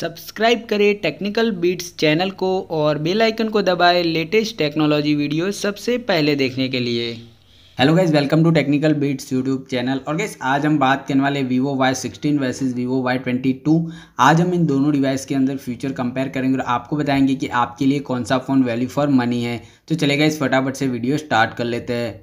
subscribe करें technical beats channel को और बेल आइकन को दबाएं लेटेस्ट टेक्नोलॉजी वीडियो सबसे पहले देखने के लिए hello guys welcome to Technical Beats YouTube channel और गाइज आज हम बात करने वाले Vivo Y sixteen versus Vivo Y twenty two आज हम इन दोनों डिवाइस के अंदर फ्यूचर कंपेयर करेंगे और आपको बताएंगे कि आपके लिए कौन सा फ़ोन वैल्यू फॉर मनी है तो चले इस फटाफट से वीडियो स्टार्ट कर लेते हैं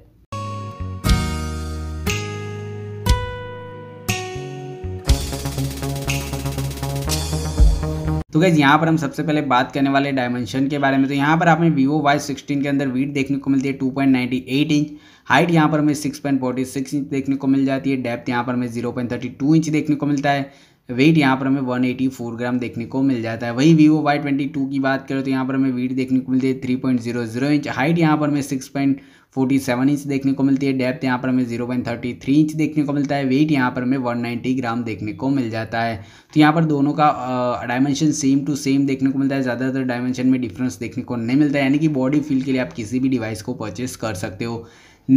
तो गैस यहाँ पर हम सबसे पहले बात करने वाले डायमेंशन के बारे में तो यहाँ पर आपने वीवो वाई सिक्सटीन के अंदर वीट देखने को मिलती है two point ninety eight inch height यहाँ पर हमें six point forty six inch देखने को मिल जाती है डेप्थ यहाँ पर हमें zero point thirty two inch देखने को मिलता है वेट यहाँ पर हमें 184 ग्राम देखने को मिल जाता है वही वीवो वाई ट्वेंटी टू की बात करें तो यहाँ पर हमें वेट देखने को मिलती है three point zero zero inch height यहाँ पर हमें six point forty seven inch देखने को मिलती है डेप्थ यहाँ पर हमें zero point thirty three inch देखने को मिलता है वेट यहाँ पर हमें वन नाइन्टी ग्राम देखने को मिल जाता है तो यहाँ पर दोनों का डायमेंशन सेम टू सेम देखने को मिलता है ज़्यादातर डायमेंशन में डिफरेंस देखने को नहीं मिलता है यानी कि बॉडी फील के लिए आप किसी भी डिवाइस को परचेस कर सकते हो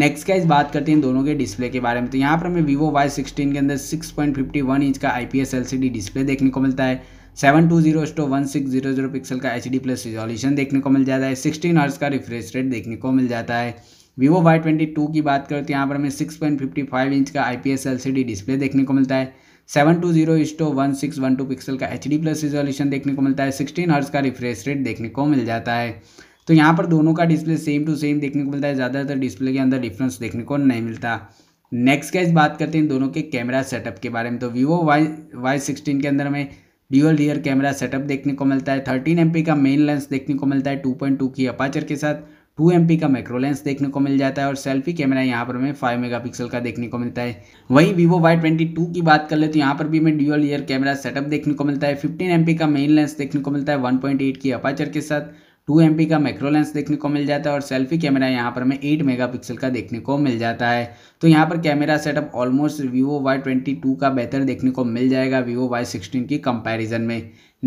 नेक्स्ट का इस बात करते हैं दोनों के डिस्प्ले के बारे में तो यहाँ पर हमें वीवो वाई सिक्सटीन के अंदर six point fifty one inch का I P S L C D display देखने को मिलता है सेवन टू जीरो स्टो one six zero zero pixel का एच डी प्लस रिजोल्यूशन देखने को मिल जाता है सिक्सटीन हर्स का रिफ्रेश रेट देखने को मिल जाता है वीवो वाई ट्वेंटी टू की बात करें तो यहाँ पर हमें six point fifty five inch का I P S L C D display देखने को मिलता है सेवन टू जीरो स्टो one six one two pixel का एच डी प्लस रिजोल्यूशन देखने को मिलता है सिक्सटीन हर्स का रिफ्रेश रेट देखने को मिल जाता है तो यहाँ पर दोनों का डिस्प्ले सेम टू सेम देखने को मिलता है ज़्यादातर डिस्प्ले के अंदर डिफरेंस देखने को नहीं मिलता नेक्स्ट गैस बात करते हैं दोनों के कैमरा सेटअप के बारे में तो वीवो वाई वाई सिक्सटीन के अंदर हमें ड्यूअल रियर कैमरा सेटअप देखने को मिलता है थर्टीन एम का मेन लेंस देखने को मिलता है टू पॉइंट टू की अपाचर के साथ टू एम का मैक्रो लेंस देखने को मिल जाता है और सेल्फी कैमरा यहाँ पर हमें फाइव मेगा का देखने को मिलता है वहीं वीवो वाई ट्वेंटी टू की बात कर ले तो यहाँ पर भी हमें ड्यूअल ईयर कैमरा सेटअप देखने को मिलता है फिफ्टीन एम का मेन लेंस देखने को मिलता है वन पॉइंट एट की अपाचर के साथ टू एम का मैक्रो लेंस देखने को मिल जाता है और सेल्फी कैमरा यहाँ पर हमें एट मेगापिक्सल का देखने को मिल जाता है तो यहाँ पर camera setup almost Vivo Y twenty two का बेहतर देखने को मिल जाएगा वीवो वाई सिक्सटीन की कंपैरिजन में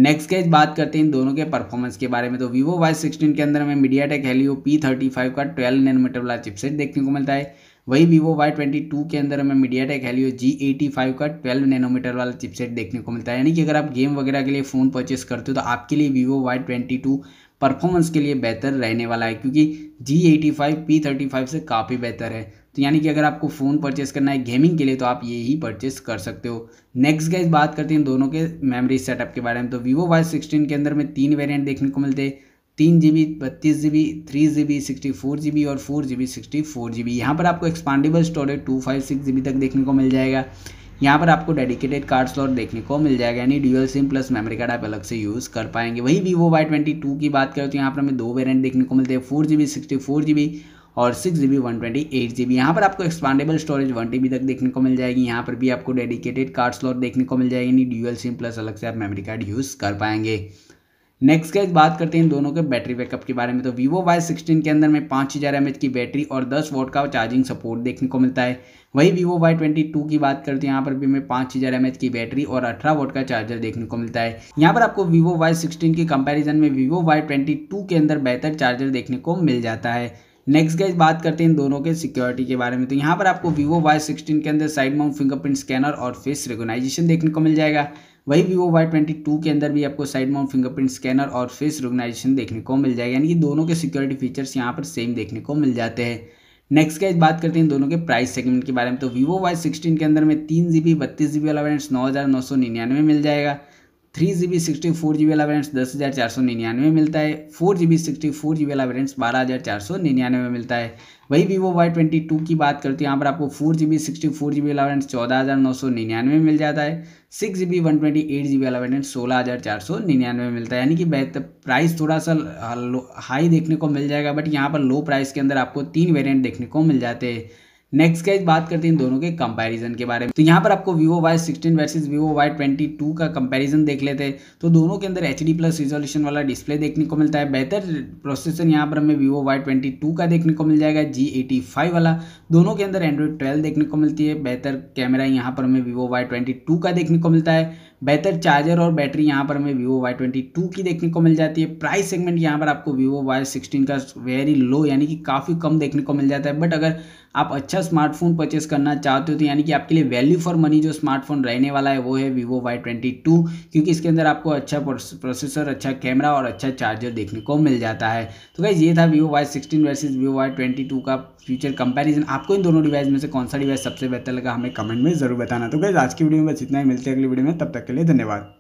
नेक्स्ट केज बात करते हैं इन दोनों के परफॉर्मेंस के बारे में तो वीवो वाई सिक्सटीन के अंदर हमें MediaTek Helio P thirty five का ट्वेल्व नैनोमीटर वाला चिपसेट देखने को मिलता है वही वीवो वाई ट्वेंटी टू के अंदर हमें MediaTek Helio G eighty five का ट्वेल्व नैनोमीटर वाला चिपसेट देखने को मिलता है यानी कि अगर आप गेम वगैरह के लिए फ़ोन परचेस करते हो तो आपके लिए Vivo Y twenty two performance के लिए बेहतर रहने वाला है क्योंकि G eighty five P thirty five से काफ़ी बेहतर है तो यानी कि अगर आपको फ़ोन परचेस करना है गेमिंग के लिए तो आप ये ही परचेस कर सकते हो नेक्स्ट गाइज बात करते हैं दोनों के मेमोरी सेटअप के बारे में तो वीवो वाई सिक्सटीन के अंदर में तीन वेरियंट देखने को मिलते हैं तीन जी बी बत्तीस G B three G B sixty four G B और four G B sixty four G B यहाँ पर आपको expandable storage two five six G B तक देखने को मिल जाएगा यहाँ पर आपको डेडिकेटेड कार्ड स्लॉट देखने को मिल जाएगा यानी dual SIM plus memory card आप अलग से यूज़ कर पाएंगे वही वीवो वाई ट्वेंटी टू की बात करें तो यहाँ पर हमें दो वेरिएंट देखने को मिलते हैं four G B sixty four G B और six G B one twenty eight G B यहाँ पर आपको expandable storage one T B तक देखने को मिल जाएगी यहाँ पर भी आपको डेडिकेटेड कार्ड स्लॉट देखने को मिल जाएगी यानी ड्यूअल सिम प्लस अलग से आप मेमोरी कार्ड यूज़ कर पाएंगे नेक्स्ट गाइज बात करते हैं दोनों के बैटरी बैकअप के बारे में तो वीवो वाई सिक्सटीन के अंदर में पाँच हज़ार एम की बैटरी और दस वोट का चार्जिंग सपोर्ट देखने को मिलता है वही वीवो वाई ट्वेंटी टू की बात करते हैं यहाँ पर भी हमें पाँच हज़ार एम की बैटरी और अठारह वोट का चार्जर देखने को मिलता है यहाँ पर आपको वीवो वाई सिक्सटीन के कंपेरिजन में वीवो वाई ट्वेंटी टू के अंदर बेहतर चार्जर देखने को मिल जाता है नेक्स्ट गाइज बात करते हैं दोनों के सिक्योरिटी के बारे में तो यहाँ पर आपको वीवो वाई सिक्सटीन के अंदर साइड माउंट फिंगरप्रिंट स्कैनर और फेस रिकोगनाइजेशन देखने को मिल जाएगा वही वीवो वाई ट्वेंटी टू के अंदर भी आपको साइड माउंट फिंगरप्रिंट स्कैनर और फेस रिकोगनाइजेशन देखने को मिल जाएगा यानी कि दोनों के सिक्योरिटी फीचर्स यहाँ पर सेम देखने को मिल जाते हैं नेक्स्ट गाइज बात करते हैं दोनों के प्राइस सेगमेंट के बारे में तो वीवो वाई सिक्सटीन के अंदर में तीन जी बी बत्तीस जी बी वाला वेरियंट नौ हज़ार नौ सौ निन्यानवे मिल जाएगा three G B sixty four G B वाला वेरियंट्स दस हज़ार चार सौ निन्यानवे मिलता है four G B sixty four G B वाला वेरियंट्स बारह हज़ार चार सौ निन्यानवे में मिलता है वही वीवो वाई ट्वेंटी टू की बात करते हैं यहाँ पर आपको four G B sixty four G B वाला वेरियंट्स चौदह हज़ार नौ सौ निन्यानवे मिल जाता है six G B one twenty eight G B वाला वेरियंट सोलह हज़ार चार सौ निन्यानवे मिलता है यानी कि बेहतर प्राइस थोड़ा सा हाई देखने को मिल जाएगा बट यहाँ पर लो प्राइस के अंदर आपको तीन वेरियंट देखने को मिल जाते हैं नेक्स्ट गाइज बात करते हैं दोनों के कंपैरिजन के बारे में तो यहाँ पर आपको Vivo Y sixteen versus Vivo Y twenty two का कंपैरिजन देख लेते हैं तो दोनों के अंदर एच डी प्लस रिजोल्यूशन वाला डिस्प्ले देखने को मिलता है बेहतर प्रोसेसर यहाँ पर हमें वीवो वाई ट्वेंटी टू का देखने को मिल जाएगा जी एटी फाइव वाला दोनों के अंदर एंड्रॉइड ट्वेल्व देखने को मिलती है बेहतर कैमरा यहाँ पर हमें वीवो वाई ट्वेंटी टू का देखने को मिलता है बेहतर चार्जर और बैटरी यहाँ पर हमें वीवो वाई ट्वेंटी टू की देखने को मिल जाती है प्राइस सेगमेंट यहाँ पर आपको वीवो वाई सिक्सटीन का वेरी लो यानी कि काफ़ी कम देखने को मिल जाता है बट अगर आप अच्छा स्मार्टफोन परचेस करना चाहते हो तो यानी कि आपके लिए वैल्यू फॉर मनी जो स्मार्टफोन रहने वाला है वो है वीवो वाई ट्वेंटी टू क्योंकि इसके अंदर आपको अच्छा प्रोसेसर अच्छा कैमरा और अच्छा चार्जर देखने को मिल जाता है तो भाई ये था Vivo Y sixteen versus Vivo Y twenty two का फ्यूचर कंपैरिजन आपको इन दोनों डिवाइस में से कौन सा डिवाइस सबसे बेहतर लगा हमें कमेंट में जरूर बताना तो भाई आज की वीडियो में बस इतना ही मिलते हैं अगली वीडियो में तब तक के लिए धन्यवाद